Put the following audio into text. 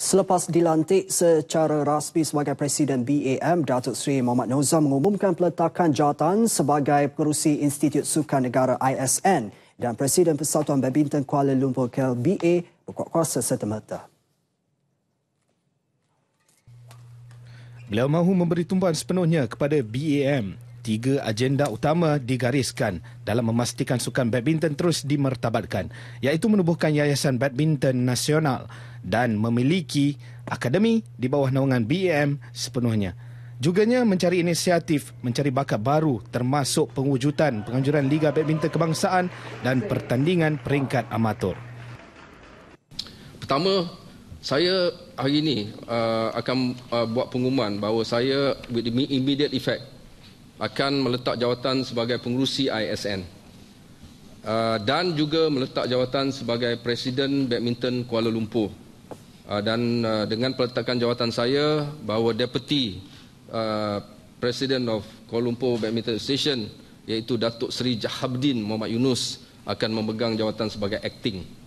Selepas dilantik secara rasmi sebagai Presiden BAM, Datuk Seri Muhammad Nozam mengumumkan peletakan jawatan sebagai Perusi Institut Sukan Negara ISN dan Presiden Persatuan Badminton Kuala Lumpur KLBA berkuat kuasa serta merta. Beliau mahu memberi tumpuan sepenuhnya kepada BAM. Tiga agenda utama digariskan dalam memastikan sukan badminton terus dimertabatkan iaitu menubuhkan Yayasan Badminton Nasional dan memiliki akademi di bawah naungan BEM sepenuhnya. Juganya mencari inisiatif mencari bakat baru termasuk pengwujudan penganjuran Liga Badminton Kebangsaan dan pertandingan peringkat amatur. Pertama, saya hari ini uh, akan uh, buat pengumuman bahawa saya with the immediate effect akan meletak jawatan sebagai pengurusi ISN uh, dan juga meletak jawatan sebagai Presiden Badminton Kuala Lumpur Ah, dan ah, dengan peletakan jawatan saya bahawa deputy ah, president of Kuala Lumpur Badminton Association iaitu Datuk Seri Jahabdin Muhammad Yunus akan memegang jawatan sebagai acting